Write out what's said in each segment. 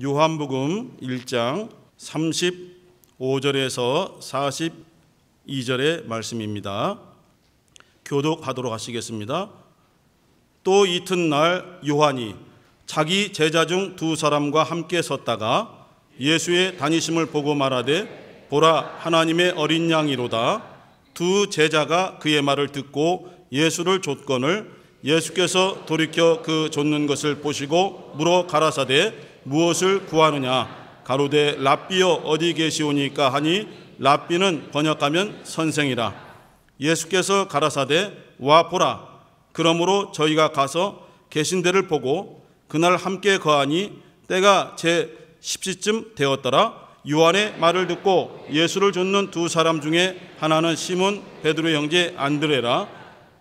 요한복음 1장 35절에서 42절의 말씀입니다. 교독하도록 하시겠습니다. 또 이튿날 요한이 자기 제자 중 두 사람과 함께 섰다가 예수의 다니심을 보고 말하되 보라 하나님의 어린 양이로다 두 제자가 그의 말을 듣고 예수를 줬건을 예수께서 돌이켜 그 줬는 것을 보시고 물어 가라사대 무엇을 구하느냐 가로되 랍비여 어디 계시오니까 하니 랍비는 번역하면 선생이라 예수께서 가라사대 와 보라 그러므로 저희가 가서 계신 데를 보고 그날 함께 거하니 때가 제 10시쯤 되었더라 요한의 말을 듣고 예수를 쫓는 두 사람 중에 하나는 시몬 베드로 형제 안드레라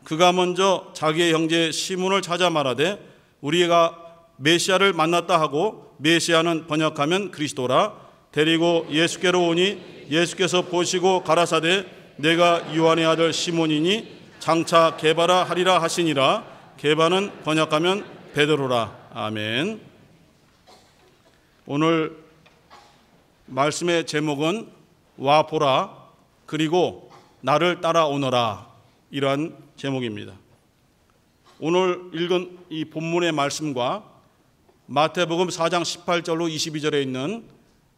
그가 먼저 자기의 형제 시몬을 찾아 말하되 우리가 메시아를 만났다 하고 메시아는 번역하면 그리스도라 데리고 예수께로 오니 예수께서 보시고 가라사대 내가 요한의 아들 시몬이니 장차 개바라 하리라 하시니라 개바는 번역하면 베드로라 아멘 오늘 말씀의 제목은 와 보라 그리고 나를 따라오너라 이러한 제목입니다 오늘 읽은 이 본문의 말씀과 마태복음 4장 18절로 22절에 있는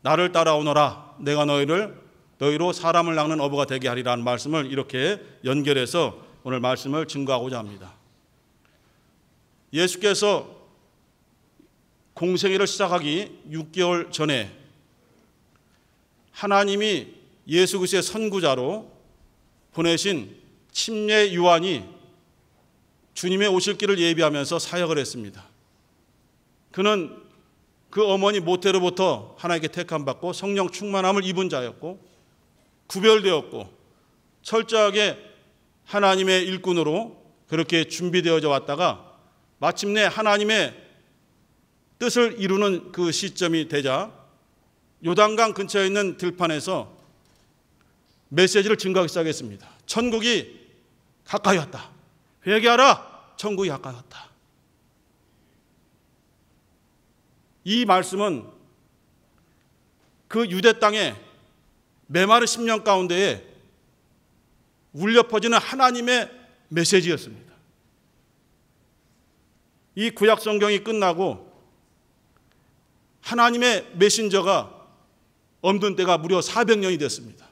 나를 따라오너라 내가 너희를 너희로 사람을 낚는 어부가 되게 하리라는 말씀을 이렇게 연결해서 오늘 말씀을 증거하고자 합니다. 예수께서 공생애를 시작하기 6개월 전에 하나님이 예수 그리스도의 선구자로 보내신 침례 요한이 주님의 오실 길을 예비하면서 사역을 했습니다. 그는 그 어머니 모태로부터 하나님께 택함 받고 성령 충만함을 입은 자였고 구별되었고 철저하게 하나님의 일꾼으로 그렇게 준비되어져 왔다가 마침내 하나님의 뜻을 이루는 그 시점이 되자 요단강 근처에 있는 들판에서 메시지를 증가하기 시작했습니다. 천국이 가까이 왔다. 회개하라. 천국이 가까이 왔다. 이 말씀은 그 유대 땅에 메마르 10년 가운데에 울려 퍼지는 하나님의 메시지였습니다. 이 구약 성경이 끝나고 하나님의 메신저가 없는 때가 무려 400년이 됐습니다.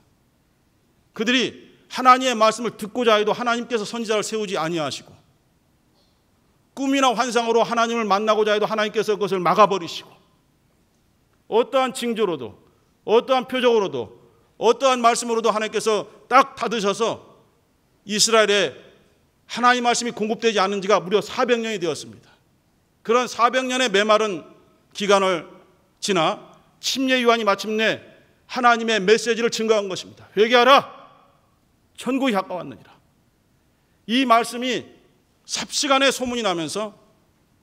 그들이 하나님의 말씀을 듣고자 해도 하나님께서 선지자를 세우지 아니하시고 꿈이나 환상으로 하나님을 만나고자 해도 하나님께서 그것을 막아버리시고 어떠한 징조로도 어떠한 표적으로도 어떠한 말씀으로도 하나님께서 딱 닫으셔서 이스라엘에 하나님 말씀이 공급되지 않은 지가 무려 400년이 되었습니다. 그런 400년의 메마른 기간을 지나 침례 요한이 마침내 하나님의 메시지를 증거한 것입니다. 회개하라. 천국이 가까웠느니라. 이 말씀이 삽시간에 소문이 나면서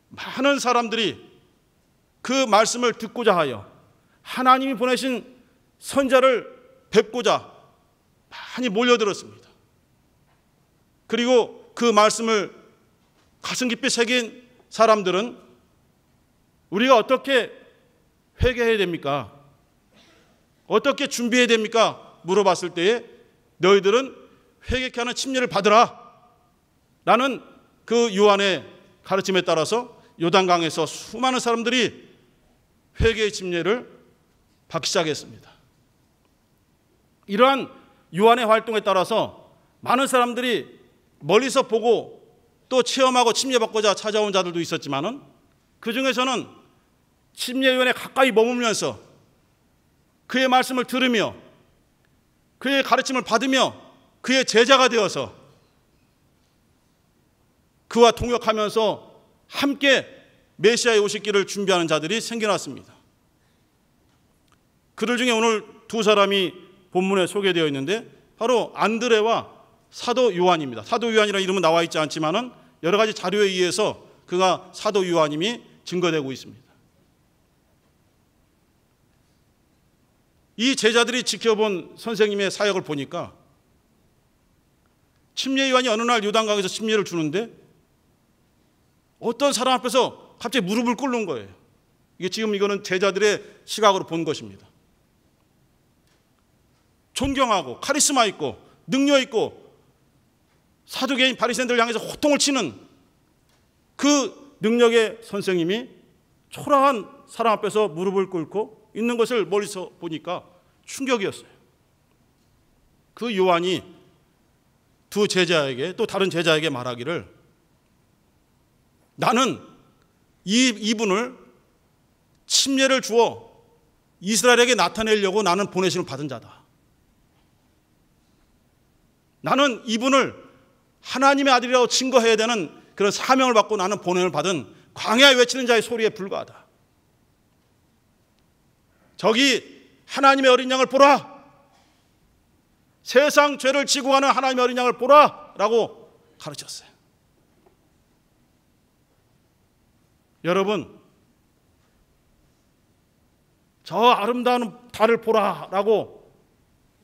많은 사람들이 그 말씀을 듣고자 하여 하나님이 보내신 선자를 뵙고자 많이 몰려들었습니다. 그리고 그 말씀을 가슴 깊이 새긴 사람들은 우리가 어떻게 회개해야 됩니까? 어떻게 준비해야 됩니까? 물어봤을 때에 너희들은 회개케 하는 침례를 받으라. 나는 그 요한의 가르침에 따라서 요단강에서 수많은 사람들이 회개의 침례를 받기 시작했습니다. 이러한 요한의 활동에 따라서 많은 사람들이 멀리서 보고 또 체험하고 침례받고자 찾아온 자들도 있었지만은 그 중에서는 침례위원에 가까이 머물면서 그의 말씀을 들으며 그의 가르침을 받으며 그의 제자가 되어서 그와 통역하면서 함께 메시아의 오실 기를 준비하는 자들이 생겨났습니다. 그들 중에 오늘 두 사람이 본문에 소개되어 있는데 바로 안드레와 사도 요한입니다. 사도 요한이라는 이름은 나와 있지 않지만은 여러 가지 자료에 의해서 그가 사도 요한임이 증거되고 있습니다. 이 제자들이 지켜본 선생님의 사역을 보니까 침례 요한이 어느 날 요단강에서 침례를 주는데 어떤 사람 앞에서 갑자기 무릎을 꿇는 거예요. 이게 지금 이거는 제자들의 시각으로 본 것입니다. 존경하고 카리스마 있고 능력 있고 사두개인 바리새인들 향해서 호통을 치는 그 능력의 선생님이 초라한 사람 앞에서 무릎을 꿇고 있는 것을 멀리서 보니까 충격이었어요. 그 요한이 두 제자에게 또 다른 제자에게 말하기를 나는 이, 이분을 침례를 주어 이스라엘에게 나타내려고 나는 보내심을 받은 자다. 나는 이분을 하나님의 아들이라고 증거해야 되는 그런 사명을 받고 나는 보냄을 받은 광야 외치는 자의 소리에 불과하다. 저기 하나님의 어린 양을 보라. 세상 죄를 지고 가는 하나님의 어린 양을 보라. 라고 가르쳤어요. 여러분, 저 아름다운 달을 보라라고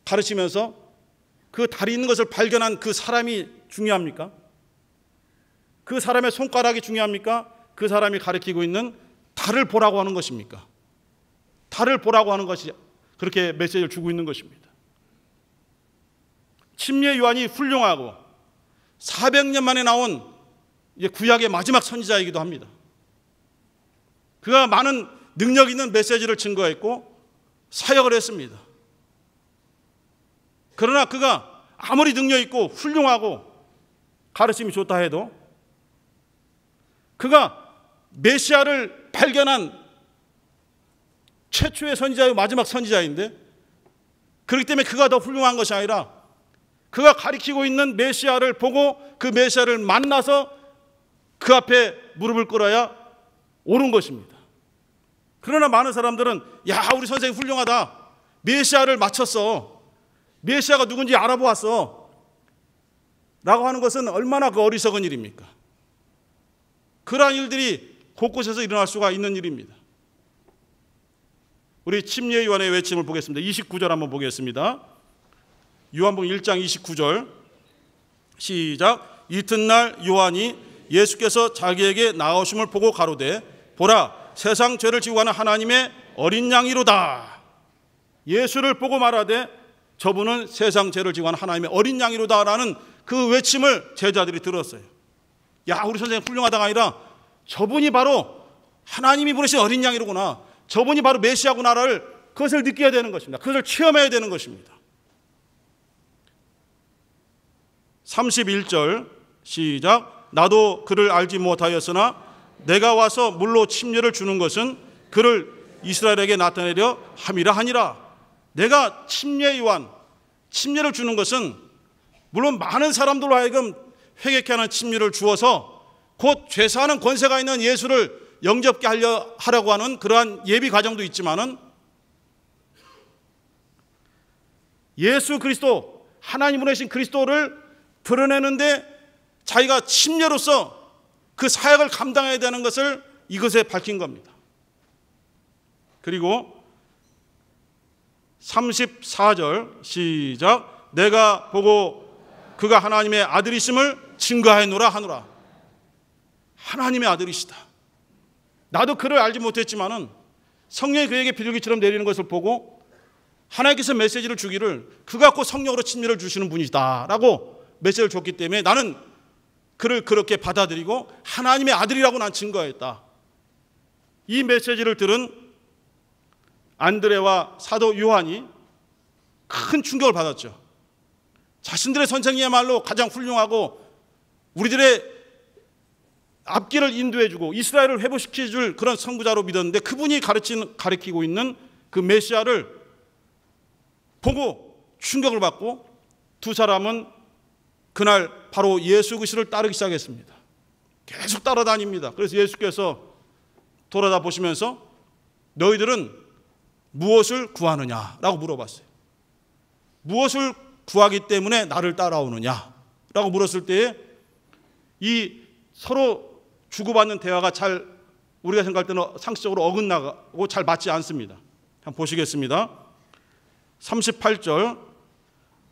가르치면서 그 달이 있는 것을 발견한 그 사람이 중요합니까? 그 사람의 손가락이 중요합니까? 그 사람이 가리키고 있는 달을 보라고 하는 것입니까? 달을 보라고 하는 것이 그렇게 메시지를 주고 있는 것입니다. 침례 요한이 훌륭하고 400년 만에 나온 구약의 마지막 선지자이기도 합니다. 그가 많은 능력 있는 메시지를 증거했고 사역을 했습니다. 그러나 그가 아무리 능력 있고 훌륭하고 가르침이 좋다 해도 그가 메시아를 발견한 최초의 선지자의 마지막 선지자인데 그렇기 때문에 그가 더 훌륭한 것이 아니라 그가 가리키고 있는 메시아를 보고 그 메시아를 만나서 그 앞에 무릎을 꿇어야 옳은 것입니다. 그러나 많은 사람들은 야 우리 선생님 훌륭하다. 메시아를 맞췄어. 메시아가 누군지 알아보았어. 라고 하는 것은 얼마나 그 어리석은 일입니까? 그러한 일들이 곳곳에서 일어날 수가 있는 일입니다. 우리 침례위원회 외침을 보겠습니다. 29절 한번 보겠습니다. 요한복음 1장 29절 시작 이튿날 요한이 예수께서 자기에게 나오심을 보고 가로되 보라 세상 죄를 지고 가는 하나님의 어린 양이로다. 예수를 보고 말하되 저분은 세상 죄를 지고 가는 하나님의 어린 양이로다라는 그 외침을 제자들이 들었어요. 야, 우리 선생님 훌륭하다가 아니라 저분이 바로 하나님이 부르신 어린 양이로구나. 저분이 바로 메시아구나를 그것을 느껴야 되는 것입니다. 그것을 체험해야 되는 것입니다. 31절 시작. 나도 그를 알지 못하였으나 내가 와서 물로 침례를 주는 것은 그를 이스라엘에게 나타내려 함이라 하니라. 내가 침례 요한 침례를 주는 것은 물론 많은 사람들로 하여금 회개케 하는 침례를 주어서 곧 죄사하는 권세가 있는 예수를 영접케 하려 하라고 하는 그러한 예비 과정도 있지만은 예수 그리스도 하나님 으로내신 그리스도를 드러내는데 자기가 침례로서 그 사역을 감당해야 되는 것을 이것에 밝힌 겁니다. 그리고 34절 시작 내가 보고 그가 하나님의 아들이심을 증거하노라 하노라 하나님의 아들이시다. 나도 그를 알지 못했지만은 성령이 그에게 비둘기처럼 내리는 것을 보고 하나님께서 메시지를 주기를 그가 곧 성령으로 친밀을 주시는 분이다라고 메시지를 줬기 때문에 나는 그를 그렇게 받아들이고 하나님의 아들이라고 난 증거했다. 이 메시지를 들은 안드레와 사도 요한이 큰 충격을 받았죠. 자신들의 선생이야말로 가장 훌륭하고 우리들의 앞길을 인도해주고 이스라엘을 회복시켜줄 그런 선구자로 믿었는데 그분이 가르친, 가르치고 있는 그 메시아를 보고 충격을 받고 두 사람은 그날 바로 예수 그리스도를 따르기 시작했습니다. 계속 따라다닙니다. 그래서 예수께서 돌아다 보시면서 너희들은 무엇을 구하느냐라고 물어봤어요. 무엇을 구하기 때문에 나를 따라오느냐라고 물었을 때에 이 서로 주고받는 대화가 잘 우리가 생각할 때는 상식적으로 어긋나고 잘 맞지 않습니다. 한번 보시겠습니다. 38절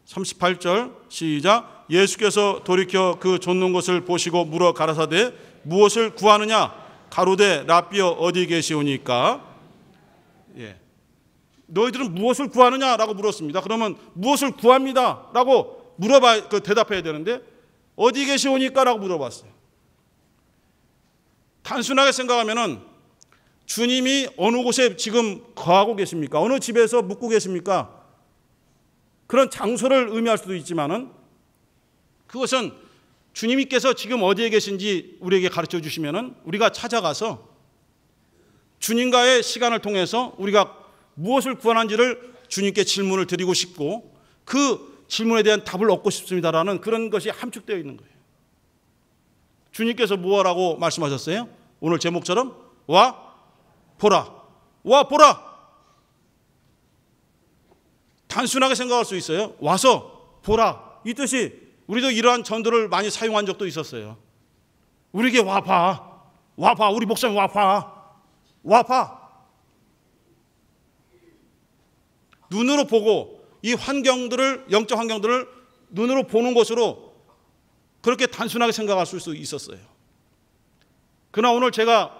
38절 시작 예수께서 돌이켜 그 쫓는 것을 보시고 물어 가라사대 무엇을 구하느냐 가로되 라비어 어디 계시오니까 예. 너희들은 무엇을 구하느냐라고 물었습니다. 그러면 무엇을 구합니다라고 물어봐 그 대답해야 되는데 어디 계시오니까라고 물어봤어요. 단순하게 생각하면은 주님이 어느 곳에 지금 거하고 계십니까? 어느 집에서 묵고 계십니까? 그런 장소를 의미할 수도 있지만은 그것은 주님께서 지금 어디에 계신지 우리에게 가르쳐 주시면은 우리가 찾아가서 주님과의 시간을 통해서 우리가 무엇을 구하는지를 주님께 질문을 드리고 싶고 그 질문에 대한 답을 얻고 싶습니다라는 그런 것이 함축되어 있는 거예요. 주님께서 무엇라고 말씀하셨어요? 오늘 제목처럼 와 보라. 와 보라. 단순하게 생각할 수 있어요. 와서 보라. 이 뜻이 우리도 이러한 전도를 많이 사용한 적도 있었어요. 우리에게 와봐. 와봐. 우리 목사님 와봐. 와봐. 눈으로 보고 이 환경들을, 영적 환경들을 눈으로 보는 것으로 그렇게 단순하게 생각할 수 있었어요. 그러나 오늘 제가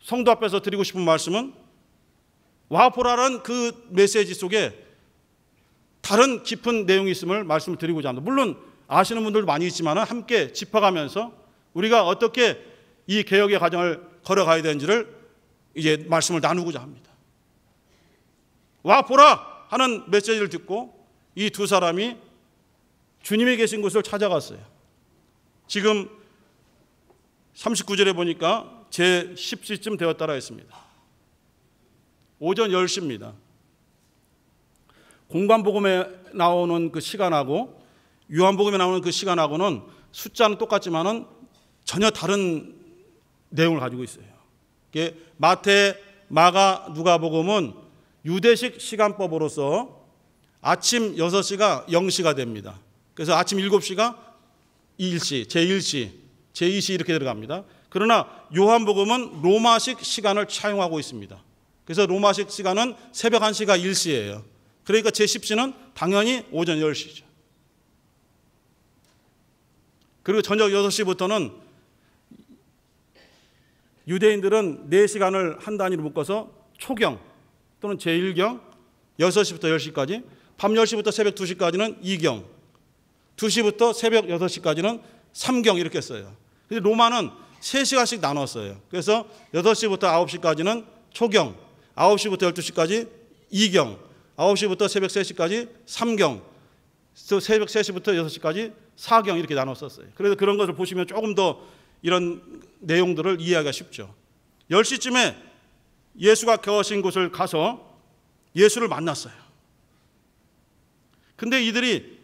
성도 앞에서 드리고 싶은 말씀은 와보라는 그 메시지 속에 다른 깊은 내용이 있음을 말씀을 드리고자 합니다. 물론 아시는 분들도 많이 있지만 함께 짚어가면서 우리가 어떻게 이 개혁의 과정을 걸어가야 되는지를 이제 말씀을 나누고자 합니다. 와 보라 하는 메시지를 듣고 이 두 사람이 주님이 계신 곳을 찾아갔어요. 지금 39절에 보니까 제 10시쯤 되었다라 했습니다. 오전 10시입니다. 공간복음에 나오는 그 시간하고 요한복음에 나오는 그 시간하고는 숫자는 똑같지만은 전혀 다른 내용을 가지고 있어요. 이게 마태, 마가, 누가복음은 유대식 시간법으로서 아침 6시가 0시가 됩니다. 그래서 아침 7시가 1시, 제1시, 제2시 이렇게 들어갑니다. 그러나 요한복음은 로마식 시간을 차용하고 있습니다. 그래서 로마식 시간은 새벽 1시가 1시예요. 그러니까 제10시는 당연히 오전 10시죠. 그리고 저녁 6시부터는 유대인들은 4시간을 한 단위로 묶어서 초경 또는 제1경 6시부터 10시까지 밤 10시부터 새벽 2시까지는 2경 2시부터 새벽 6시까지는 3경 이렇게 써요. 근데 로마는 3시간씩 나눴어요. 그래서 8시부터 9시까지는 초경 9시부터 12시까지 2경 9시부터 새벽 3시까지 3경, 새벽 3시부터 6시까지 4경 이렇게 나눴었어요. 그래서 그런 것을 보시면 조금 더 이런 내용들을 이해하기가 쉽죠. 10시쯤에 예수가 겨우신 곳을 가서 예수를 만났어요. 근데 이들이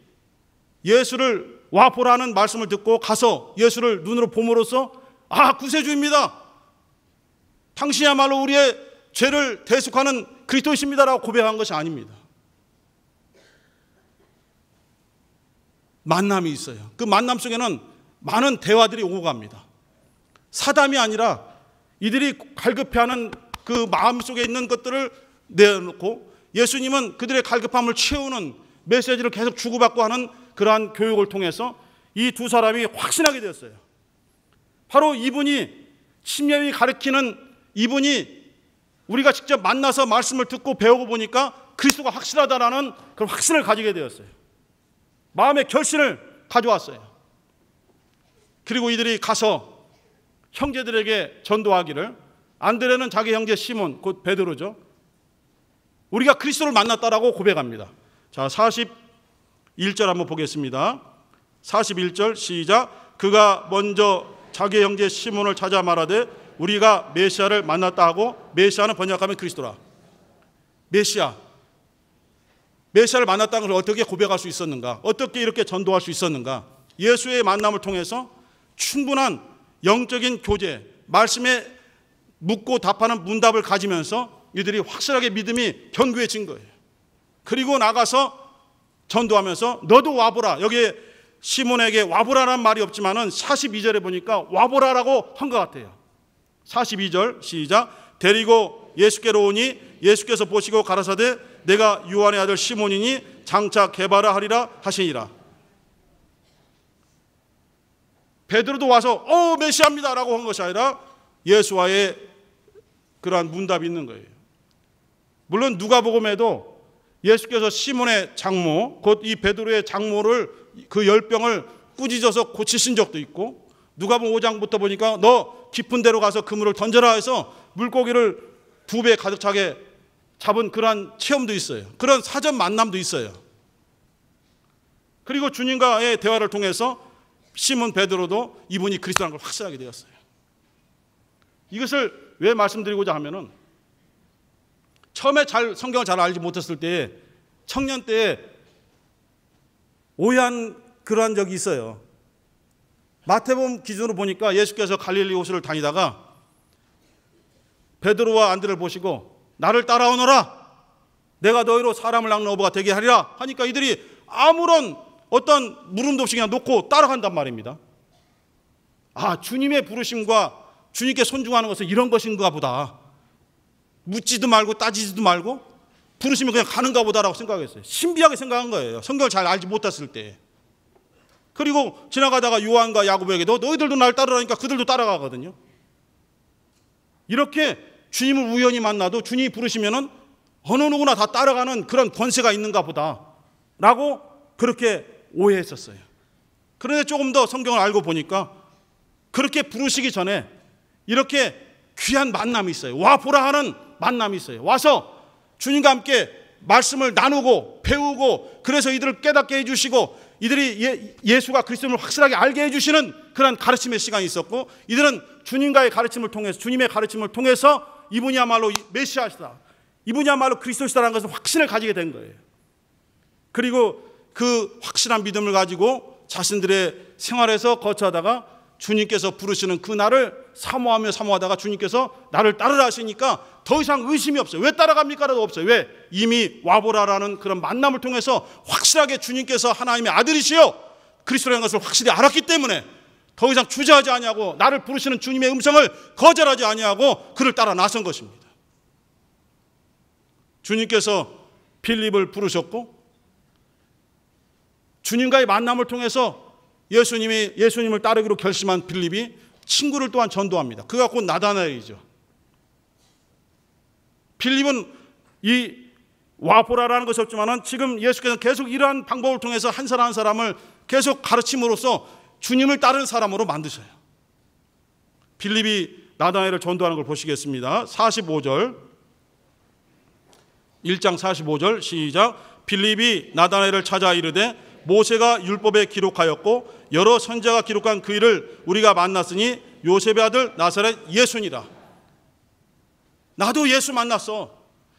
예수를 와 보라는 말씀을 듣고 가서 예수를 눈으로 봄으로써 아, 구세주입니다. 당신이야말로 우리의 죄를 대속하는 그리스도이십니다라고 고백한 것이 아닙니다. 만남이 있어요. 그 만남 속에는 많은 대화들이 오고 갑니다. 사담이 아니라 이들이 갈급해하는 그 마음 속에 있는 것들을 내놓고 예수님은 그들의 갈급함을 채우는 메시지를 계속 주고받고 하는 그러한 교육을 통해서 이 두 사람이 확신하게 되었어요. 바로 이분이 침례이 가르치는 이분이 우리가 직접 만나서 말씀을 듣고 배우고 보니까 그리스도가 확실하다라는 그런 확신을 가지게 되었어요. 마음의 결신을 가져왔어요. 그리고 이들이 가서 형제들에게 전도하기를 안드레는 자기 형제 시몬 곧 베드로죠. 우리가 그리스도를 만났다라고 고백합니다. 자, 41절 한번 보겠습니다. 41절 시작 그가 먼저 자기 형제 시몬을 찾아 말하되 우리가 메시아를 만났다 하고 메시아는 번역하면 그리스도라. 메시아. 메시아를 만났다는 걸 어떻게 고백할 수 있었는가? 어떻게 이렇게 전도할 수 있었는가? 예수의 만남을 통해서 충분한 영적인 교제, 말씀에 묻고 답하는 문답을 가지면서 이들이 확실하게 믿음이 견고해진 거예요. 그리고 나가서 전도하면서 너도 와보라. 여기에 시몬에게 와보라라 말이 없지만은 42절에 보니까 와보라라고 한 것 같아요. 42절 시작 데리고 예수께로 오니 예수께서 보시고 가라사대 내가 유한의 아들 시몬이니 장차 개발하 하리라 하시니라 베드로도 와서 어 메시아입니다라고 한 것이 아니라 예수와의 그러한 문답이 있는 거예요. 물론 누가복음에도 예수께서 시몬의 장모 곧 이 베드로의 장모를 그 열병을 꾸짖어서 고치신 적도 있고 누가복음 5장부터 보니까 너 깊은 데로 가서 그물을 던져라 해서 물고기를 두 배 가득 차게 잡은 그러한 체험도 있어요. 그런 사전 만남도 있어요. 그리고 주님과의 대화를 통해서 시몬 베드로도 이분이 그리스도라는 걸 확실하게 되었어요. 이것을 왜 말씀드리고자 하면은 처음에 잘 성경을 잘 알지 못했을 때 청년 때 오해한 그러한 적이 있어요. 마태복음 기준으로 보니까 예수께서 갈릴리 호수를 다니다가 베드로와 안드레를 보시고 나를 따라오너라 내가 너희로 사람을 낚는 어부가 되게 하리라 하니까 이들이 아무런 어떤 물음도 없이 그냥 놓고 따라간단 말입니다. 아, 주님의 부르심과 주님께 손중하는 것은 이런 것인가 보다. 묻지도 말고 따지지도 말고 부르시면 그냥 가는가 보다라고 생각했어요. 신비하게 생각한 거예요. 성경을 잘 알지 못했을 때. 그리고 지나가다가 요한과 야고보에게도 너희들도 날 따르라니까 그들도 따라가거든요. 이렇게 주님을 우연히 만나도 주님이 부르시면 어느 누구나 다 따라가는 그런 권세가 있는가 보다라고 그렇게 오해했었어요. 그런데 조금 더 성경을 알고 보니까 그렇게 부르시기 전에 이렇게 귀한 만남이 있어요. 와 보라 하는 만남이 있어요. 와서 주님과 함께 말씀을 나누고 배우고 그래서 이들을 깨닫게 해주시고 이들이 예, 수가 그리스도를 확실하게 알게 해주시는 그런 가르침의 시간이 있었고 이들은 주님과의 가르침을 통해서 주님의 가르침을 통해서 이분이야말로 메시아시다 이분이야말로 그리스도시다라는 것을 확신을 가지게 된 거예요 그리고 그 확실한 믿음을 가지고 자신들의 생활에서 거처하다가 주님께서 부르시는 그 날을 사모하며 사모하다가 주님께서 나를 따르라 하시니까 더 이상 의심이 없어요. 왜 따라갑니까라도 없어요. 왜? 이미 와보라라는 그런 만남을 통해서 확실하게 주님께서 하나님의 아들이시요 그리스도라는 것을 확실히 알았기 때문에 더 이상 주저하지 아니하고 나를 부르시는 주님의 음성을 거절하지 아니하고 그를 따라 나선 것입니다. 주님께서 필립을 부르셨고 주님과의 만남을 통해서 예수님이 예수님을 따르기로 결심한 빌립이 친구를 또한 전도합니다. 그가 곧 나다나엘이죠. 빌립은 이 와보라라는 것이 없지만은 지금 예수께서 계속 이러한 방법을 통해서 한 사람 한 사람을 계속 가르침으로써 주님을 따르 사람으로 만드셔요. 빌립이 나다나엘을 전도하는 걸 보시겠습니다. 45절 1장 45절 시작 빌립이 나다나엘을 찾아 이르되 모세가 율법에 기록하였고 여러 선자가 기록한 그 일을 우리가 만났으니 요셉의 아들 나사렛 예수니라. 나도 예수 만났어.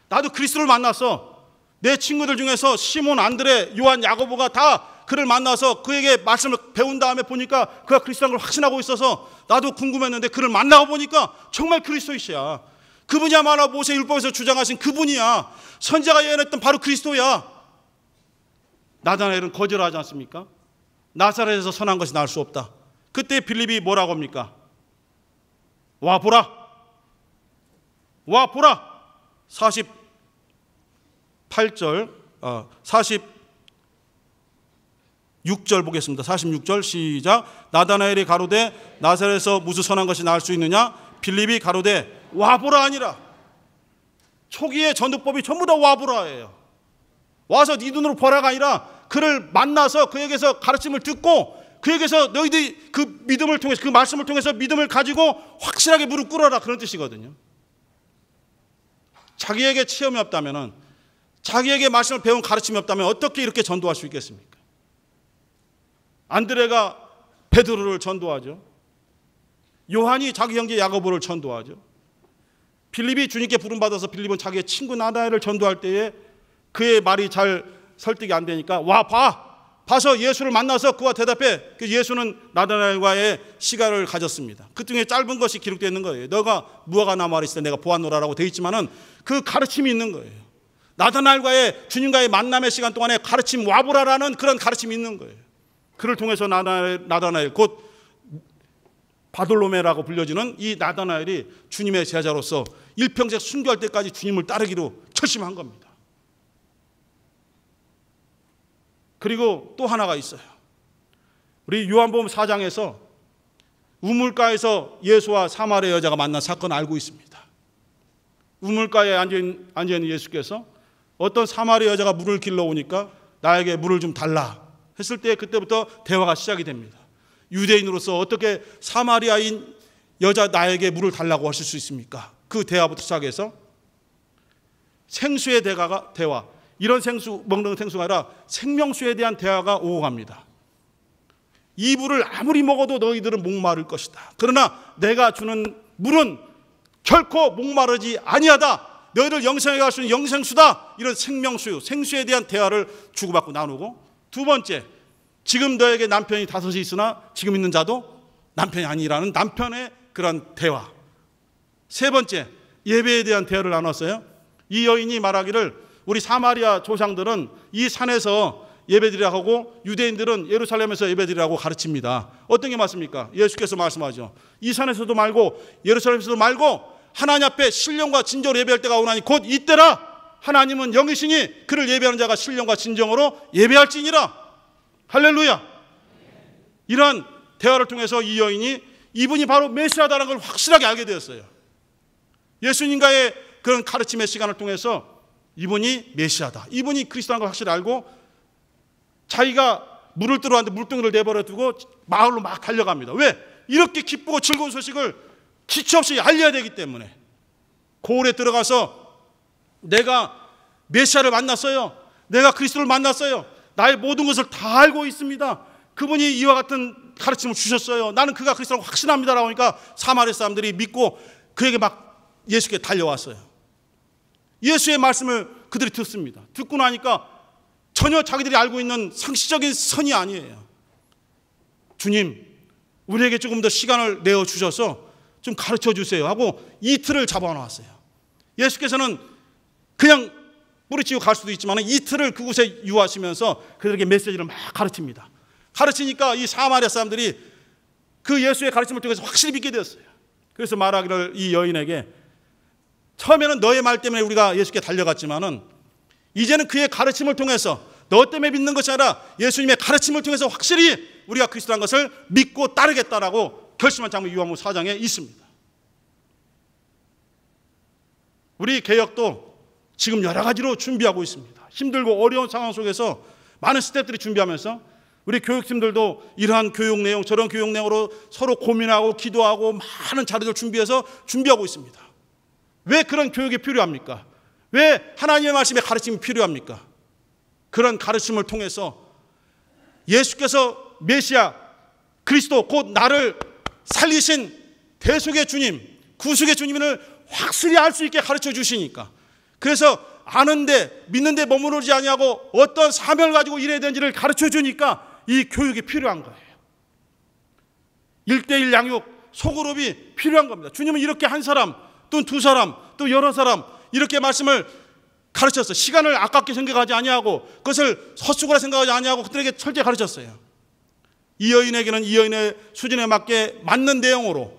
나도 그리스도를 만났어. 내 친구들 중에서 시몬, 안드레, 요한, 야고보가 다 그를 만나서 그에게 말씀을 배운 다음에 보니까 그가 그리스도라걸 확신하고 있어서 나도 궁금했는데 그를 만나고 보니까 정말 그리스도이시야. 그분이야말로 모세 율법에서 주장하신 그분이야. 선자가 예언했던 바로 그리스도야. 나다나엘은 거절하지 않습니까? 나사렛에서 선한 것이 나을 수 없다. 그때 빌립이 뭐라고 합니까? 와 보라. 와 보라. 48절 어, 46절 보겠습니다. 46절 시작. 나다나엘이 가로되 나사렛에서 무슨 선한 것이 나을 수 있느냐? 빌립이 가로되 와 보라 아니라 초기의 전도법이 전부 다 와보라예요. 와서 네 눈으로 보라가 아니라 그를 만나서 그에게서 가르침을 듣고 그에게서 너희들이 그 믿음을 통해서 그 말씀을 통해서 믿음을 가지고 확실하게 무릎 꿇어라 그런 뜻이거든요. 자기에게 체험이 없다면은 자기에게 말씀을 배운 가르침이 없다면 어떻게 이렇게 전도할 수 있겠습니까? 안드레가 베드로를 전도하죠. 요한이 자기 형제 야고보를 전도하죠. 빌립이 주님께 부름받아서 빌립은 자기의 친구 나다엘을 전도할 때에 그의 말이 잘 설득이 안 되니까 와 봐. 봐서 예수를 만나서 그와 대답해. 그 예수는 나다나엘과의 시간을 가졌습니다. 그 중에 짧은 것이 기록되어 있는 거예요. 너가 무화과 나무 아래 있을 때 내가 보아노라라고 되어 있지만은 그 가르침이 있는 거예요. 나다나엘과의 주님과의 만남의 시간 동안에 가르침 와보라라는 그런 가르침이 있는 거예요. 그를 통해서 나다나엘, 나다나엘 곧 바돌로메라고 불려지는 이 나다나엘이 주님의 제자로서 일평생 순교할 때까지 주님을 따르기로 결심한 겁니다. 그리고 또 하나가 있어요. 우리 요한복음 4장에서 우물가에서 예수와 사마리아 여자가 만난 사건 알고 있습니다. 우물가에 앉은, 앉은 예수께서 어떤 사마리아 여자가 물을 길러 오니까 나에게 물을 좀 달라 했을 때 그때부터 대화가 시작이 됩니다. 유대인으로서 어떻게 사마리아인 여자 나에게 물을 달라고 하실 수 있습니까? 그 대화부터 시작해서 생수의 대화가 대화, 이런 생수 먹는 생수가 아니라 생명수에 대한 대화가 오고 갑니다. 이 물을 아무리 먹어도 너희들은 목마를 것이다. 그러나 내가 주는 물은 결코 목마르지 아니하다. 너희를 영생에 갈수 있는 영생수다. 이런 생명수, 생수에 대한 대화를 주고받고 나누고 두 번째, 지금 너에게 남편이 다섯이 있으나 지금 있는 자도 남편이 아니라는 남편의 그런 대화. 세 번째, 예배에 대한 대화를 나눴어요. 이 여인이 말하기를 우리 사마리아 조상들은 이 산에서 예배드리라 고 하고 유대인들은 예루살렘에서 예배드리라고 가르칩니다. 어떤 게 맞습니까? 예수께서 말씀하죠. 이 산에서도 말고 예루살렘에서도 말고 하나님 앞에 신령과 진정으로 예배할 때가 오나니 곧 이때라. 하나님은 영이시니 그를 예배하는 자가 신령과 진정으로 예배할지니라. 할렐루야. 이러한 대화를 통해서 이 여인이 이분이 바로 메시아다라는 걸 확실하게 알게 되었어요. 예수님과의 그런 가르침의 시간을 통해서 이분이 메시아다. 이분이 그리스도인 걸 확실히 알고 자기가 물을 들어왔는데 물등을 내버려 두고 마을로 막 달려갑니다. 왜? 이렇게 기쁘고 즐거운 소식을 기초 없이 알려야 되기 때문에 고을에 들어가서 내가 메시아를 만났어요. 내가 그리스도를 만났어요. 나의 모든 것을 다 알고 있습니다. 그분이 이와 같은 가르침을 주셨어요. 나는 그가 그리스도라고 확신합니다라고 하니까 사마리 사람들이 믿고 그에게 막 예수께 달려왔어요. 예수의 말씀을 그들이 듣습니다. 듣고 나니까 전혀 자기들이 알고 있는 상시적인 선이 아니에요. 주님, 우리에게 조금 더 시간을 내어 주셔서 좀 가르쳐 주세요 하고 이틀을 잡아 놨어요 예수께서는 그냥 뿌리치고 갈 수도 있지만 이틀을 그곳에 유하시면서 그들에게 메시지를 막 가르칩니다. 가르치니까 이 사마리아 사람들이 그 예수의 가르침을 통해서 확실히 믿게 되었어요. 그래서 말하기를 이 여인에게 처음에는 너의 말 때문에 우리가 예수께 달려갔지만은 이제는 그의 가르침을 통해서 너 때문에 믿는 것이 아니라 예수님의 가르침을 통해서 확실히 우리가 그리스도란 것을 믿고 따르겠다라고 결심한 장면 유한무사장에 있습니다. 우리 개혁도 지금 여러 가지로 준비하고 있습니다. 힘들고 어려운 상황 속에서 많은 스태프들이 준비하면서 우리 교육팀들도 이러한 교육 내용 저런 교육 내용으로 서로 고민하고 기도하고 많은 자료들 준비해서 준비하고 있습니다. 왜 그런 교육이 필요합니까? 왜 하나님의 말씀의 가르침이 필요합니까? 그런 가르침을 통해서 예수께서 메시아 그리스도 곧 나를 살리신 대속의 주님, 구속의 주님을 확실히 알 수 있게 가르쳐 주시니까. 그래서 아는데 믿는데 머무르지 아니하고 어떤 사명을 가지고 일해야 되는지를 가르쳐 주니까 이 교육이 필요한 거예요. 1대1 양육, 소그룹이 필요한 겁니다. 주님은 이렇게 한 사람, 또두 사람, 또 여러 사람 이렇게 말씀을 가르쳤어요. 시간을 아깝게 생각하지 아니하고 그것을 서수고라 생각하지 아니하고 그들에게 철저히 가르쳤어요. 이 여인에게는 이 여인의 수준에 맞게 맞는 내용으로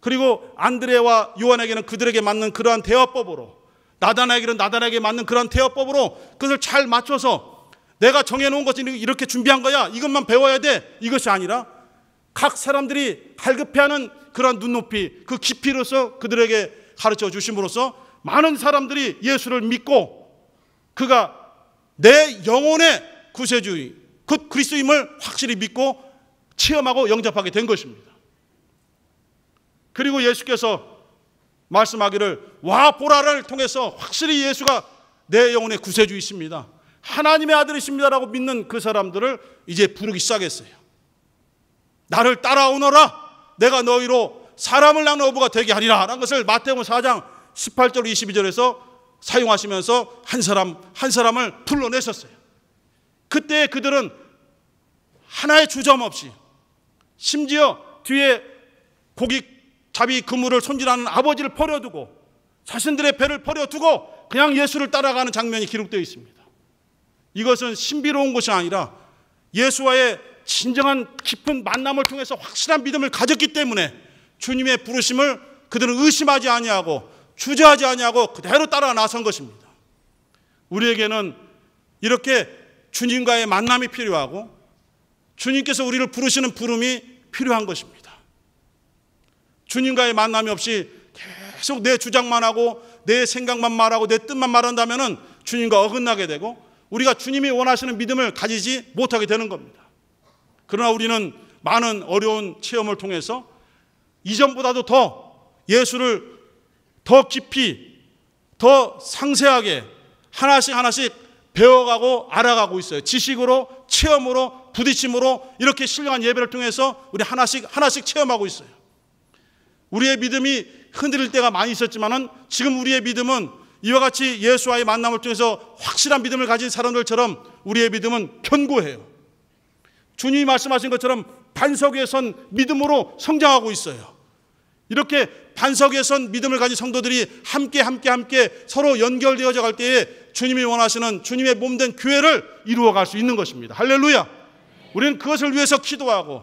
그리고 안드레와 요한에게는 그들에게 맞는 그러한 대화법으로 나단에게는 나단에게 맞는 그러한 대화법으로 그것을 잘 맞춰서 내가 정해놓은 것은 이렇게 준비한 거야. 이것만 배워야 돼. 이것이 아니라 각 사람들이 갈급해하는 그러한 눈높이, 그 깊이로서 그들에게 가르쳐 주심으로써 많은 사람들이 예수를 믿고 그가 내 영혼의 구세주의 그 그리스도임을 확실히 믿고 체험하고 영접하게 된 것입니다. 그리고 예수께서 말씀하기를 와 보라를 통해서 확실히 예수가 내 영혼의 구세주이십니다. 하나님의 아들이십니다라고 믿는 그 사람들을 이제 부르기 시작했어요. 나를 따라오너라. 내가 너희로 사람을 낳는 어부가 되게 하리라 라는 것을 마태복음 4장 18절 22절에서 사용하시면서 한 사람 한 사람을 불러내셨어요. 그때 그들은 하나의 주저함 없이 심지어 뒤에 고기 잡이 그물을 손질하는 아버지를 버려두고 자신들의 배를 버려두고 그냥 예수를 따라가는 장면이 기록되어 있습니다. 이것은 신비로운 것이 아니라 예수와의 진정한 깊은 만남을 통해서 확실한 믿음을 가졌기 때문에 주님의 부르심을 그들은 의심하지 아니하고 주저하지 아니하고 그대로 따라 나선 것입니다. 우리에게는 이렇게 주님과의 만남이 필요하고 주님께서 우리를 부르시는 부름이 필요한 것입니다. 주님과의 만남이 없이 계속 내 주장만 하고 내 생각만 말하고 내 뜻만 말한다면 주님과 어긋나게 되고 우리가 주님이 원하시는 믿음을 가지지 못하게 되는 겁니다. 그러나 우리는 많은 어려운 체험을 통해서 이전보다도 더 예수를 더 깊이, 더 상세하게 하나씩 하나씩 배워가고 알아가고 있어요. 지식으로, 체험으로, 부딪힘으로 이렇게 신령한 예배를 통해서 우리 하나씩 하나씩 체험하고 있어요. 우리의 믿음이 흔들릴 때가 많이 있었지만은 지금 우리의 믿음은 이와 같이 예수와의 만남을 통해서 확실한 믿음을 가진 사람들처럼 우리의 믿음은 견고해요. 주님이 말씀하신 것처럼 반석 에선 믿음으로 성장하고 있어요. 이렇게 반석에선 믿음을 가진 성도들이 함께 함께 함께 서로 연결되어져 갈 때에 주님이 원하시는 주님의 몸된 교회를 이루어 갈 수 있는 것입니다. 할렐루야. 우리는 그것을 위해서 기도하고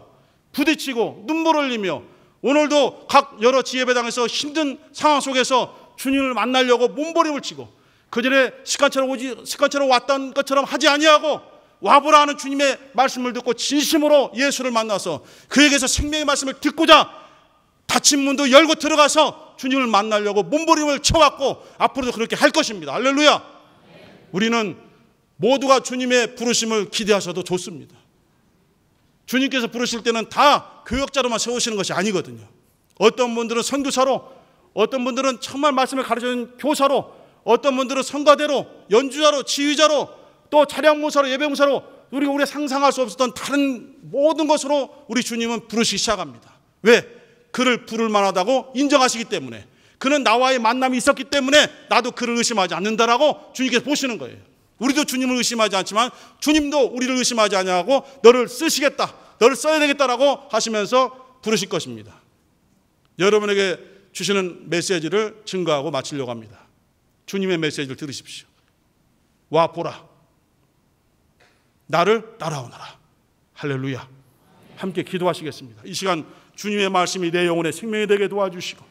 부딪히고 눈물 흘리며 오늘도 각 여러 지혜배당에서 힘든 상황 속에서 주님을 만나려고 몸부림을 치고 그전에 시관처럼 오지 습관처럼 왔던 것처럼 하지 아니하고 와보라 하는 주님의 말씀을 듣고 진심으로 예수를 만나서 그에게서 생명의 말씀을 듣고자 닫힌 문도 열고 들어가서 주님을 만나려고 몸부림을 쳐왔고 앞으로도 그렇게 할 것입니다. 할렐루야. 우리는 모두가 주님의 부르심을 기대하셔도 좋습니다. 주님께서 부르실 때는 다 교역자로만 세우시는 것이 아니거든요. 어떤 분들은 선교사로, 어떤 분들은 정말 말씀을 가르치는 교사로, 어떤 분들은 성가대로, 연주자로, 지휘자로, 또 차량무사로, 예배무사로 우리가 우리 상상할 수 없었던 다른 모든 것으로 우리 주님은 부르시기 시작합니다. 왜? 그를 부를 만하다고 인정하시기 때문에 그는 나와의 만남이 있었기 때문에 나도 그를 의심하지 않는다라고 주님께서 보시는 거예요. 우리도 주님을 의심하지 않지만 주님도 우리를 의심하지 않냐고 너를 쓰시겠다. 너를 써야 되겠다라고 하시면서 부르실 것입니다. 여러분에게 주시는 메시지를 증거하고 마치려고 합니다. 주님의 메시지를 들으십시오. 와 보라. 나를 따라오너라. 할렐루야. 함께 기도하시겠습니다. 이 시간 주님의 말씀이 내 영혼의 생명이 되게 도와주시고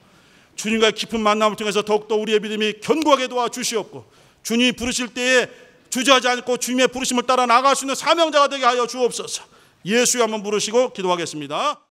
주님과 의 깊은 만남을 통해서 더욱더 우리의 믿음이 견고하게 도와주시옵고 주님이 부르실 때에 주저하지 않고 주님의 부르심을 따라 나갈 수 있는 사명자가 되게 하여 주옵소서 예수의 한번 부르시고 기도하겠습니다.